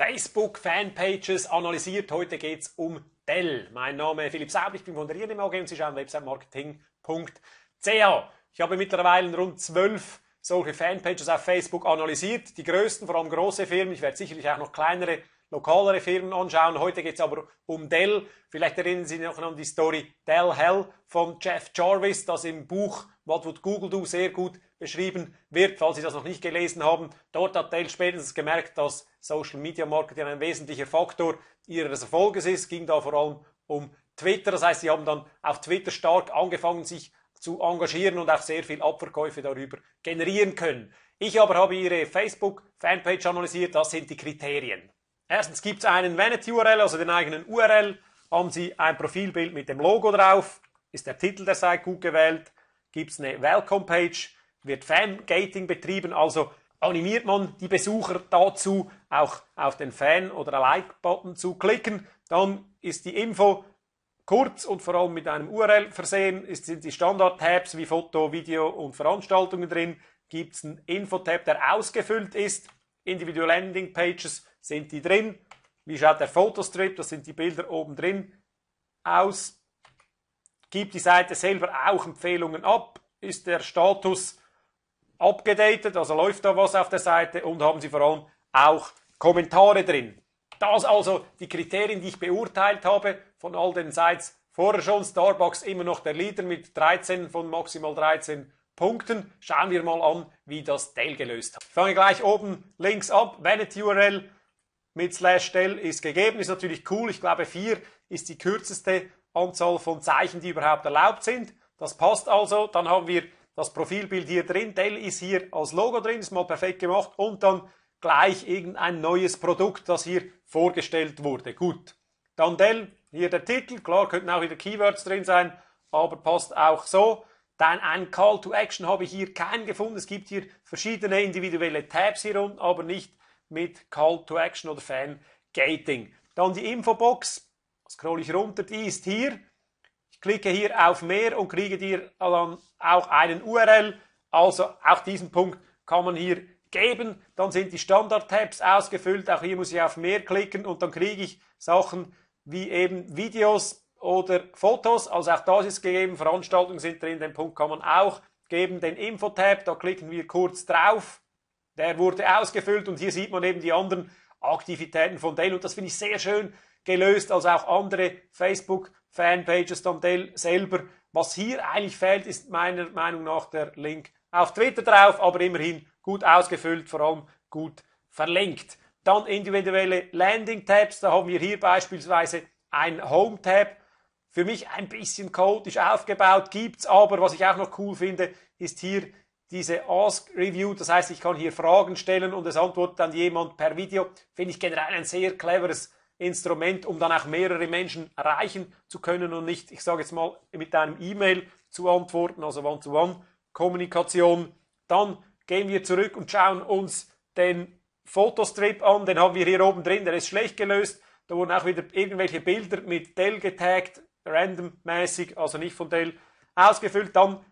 Facebook-Fanpages analysiert. Heute geht es um Dell. Mein Name ist Philipp Saubel, ich bin von der INM AG und Sie schauen websitemarketing.ch. Ich habe mittlerweile rund zwölf solche Fanpages auf Facebook analysiert. Die größten, vor allem große Firmen. Ich werde sicherlich auch noch kleinere lokalere Firmen anschauen. Heute geht es aber um Dell. Vielleicht erinnern Sie sich noch an die Story Dell Hell von Jeff Jarvis, das im Buch What Would Google Do sehr gut beschrieben wird, falls Sie das noch nicht gelesen haben. Dort hat Dell spätestens gemerkt, dass Social Media Marketing ein wesentlicher Faktor ihres Erfolges ist. Ging da vor allem um Twitter. Das heißt, sie haben dann auf Twitter stark angefangen, sich zu engagieren und auch sehr viel Abverkäufe darüber generieren können. Ich aber habe Ihre Facebook-Fanpage analysiert. Das sind die Kriterien. Erstens gibt es einen Vanity-URL, also den eigenen URL. Haben Sie ein Profilbild mit dem Logo drauf? Ist der Titel der Seite gut gewählt? Gibt es eine Welcome-Page? Wird Fangating betrieben? Also animiert man die Besucher dazu, auch auf den Fan- oder Like-Button zu klicken. Dann ist die Info kurz und vor allem mit einem URL versehen. Es sind die Standard-Tabs wie Foto, Video und Veranstaltungen drin. Gibt es einen Infotab, der ausgefüllt ist? Individual Landing Pages sind die drin. Wie schaut der Fotostrip? Das sind die Bilder oben drin aus. Gibt die Seite selber auch Empfehlungen ab? Ist der Status abgedatet? Also läuft da was auf der Seite? Und haben Sie vor allem auch Kommentare drin? Das also die Kriterien, die ich beurteilt habe von all den Sites. Vorher schon Starbucks immer noch der Leader mit 13 von maximal 13 Punkten schauen wir mal an, wie das Dell gelöst hat. Ich fange gleich oben links ab. Vanity URL mit slash Dell ist gegeben, ist natürlich cool. Ich glaube, 4 ist die kürzeste Anzahl von Zeichen, die überhaupt erlaubt sind. Das passt also. Dann haben wir das Profilbild hier drin. Dell ist hier als Logo drin, ist mal perfekt gemacht. Und dann gleich irgendein neues Produkt, das hier vorgestellt wurde. Gut. Dann Dell, hier der Titel. Klar, könnten auch wieder Keywords drin sein, aber passt auch so. Dann ein Call to Action habe ich hier keinen gefunden. Es gibt hier verschiedene individuelle Tabs hier unten, aber nicht mit Call to Action oder Fan Gating. Dann die Infobox. Scroll ich runter, die ist hier. Ich klicke hier auf mehr und kriege dir dann auch einen URL. Also auch diesen Punkt kann man hier geben. Dann sind die Standard-Tabs ausgefüllt. Auch hier muss ich auf mehr klicken und dann kriege ich Sachen wie eben Videos, oder Fotos. Also auch das ist gegeben. Veranstaltungen sind drin. Den Punkt kann man auch geben. Den Infotab, da klicken wir kurz drauf. Der wurde ausgefüllt und hier sieht man eben die anderen Aktivitäten von Dell. Und das finde ich sehr schön gelöst. Also auch andere Facebook-Fanpages von Dell selber. Was hier eigentlich fehlt, ist meiner Meinung nach der Link auf Twitter drauf, aber immerhin gut ausgefüllt, vor allem gut verlinkt. Dann individuelle Landing-Tabs. Da haben wir hier beispielsweise ein Home-Tab für mich ein bisschen chaotisch aufgebaut, gibt's aber, was ich auch noch cool finde, ist hier diese Ask Review, das heißt, ich kann hier Fragen stellen und es antwortet dann jemand per Video, finde ich generell ein sehr cleveres Instrument, um dann auch mehrere Menschen erreichen zu können und nicht, ich sage jetzt mal, mit einem E-Mail zu antworten, also One-to-One-Kommunikation. Dann gehen wir zurück und schauen uns den Fotostrip an, den haben wir hier oben drin, der ist schlecht gelöst, da wurden auch wieder irgendwelche Bilder mit Dell getaggt, randommäßig, also nicht von Dell ausgefüllt, dann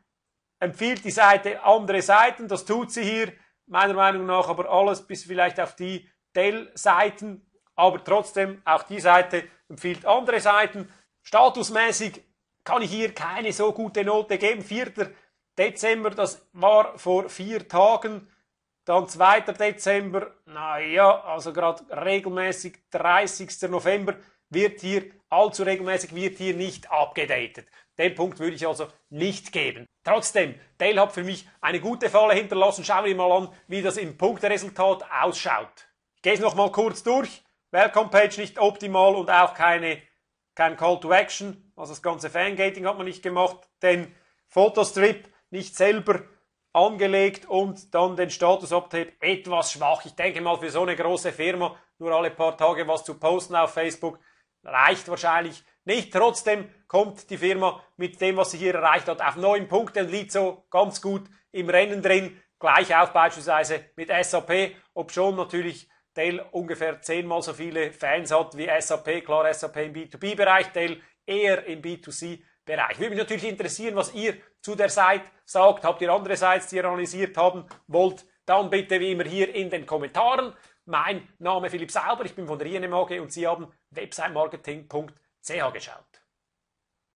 empfiehlt die Seite andere Seiten. Das tut sie hier meiner Meinung nach aber alles bis vielleicht auf die Dell-Seiten. Aber trotzdem, auch die Seite empfiehlt andere Seiten. Statusmäßig kann ich hier keine so gute Note geben. 4. Dezember, das war vor vier Tagen. Dann 2. Dezember, naja, also gerade regelmäßig 30. November wird hier, allzu regelmäßig wird hier nicht abgedatet. Den Punkt würde ich also nicht geben. Trotzdem, Dale hat für mich eine gute Falle hinterlassen. Schauen wir mal an, wie das im Punkteresultat ausschaut. Ich gehe es nochmal kurz durch. Welcome Page nicht optimal und auch keine, kein Call to Action. Also das ganze Fangating hat man nicht gemacht. Den Fotostrip nicht selber angelegt und dann den Status-Update etwas schwach. Ich denke mal, für so eine große Firma nur alle paar Tage was zu posten auf Facebook reicht wahrscheinlich nicht. Trotzdem kommt die Firma mit dem, was sie hier erreicht hat, auf neun Punkte und liegt so ganz gut im Rennen drin. Gleich auf beispielsweise mit SAP, ob schon natürlich Dell ungefähr zehnmal so viele Fans hat wie SAP. Klar, SAP im B2B-Bereich, Dell eher im B2C-Bereich. Würde mich natürlich interessieren, was ihr zu der Site sagt. Habt ihr andere Sites, die ihr analysiert haben wollt? Dann bitte wie immer hier in den Kommentaren. Mein Name Philipp Sauber, ich bin von der INM und Sie haben websitemarketing.ch geschaut.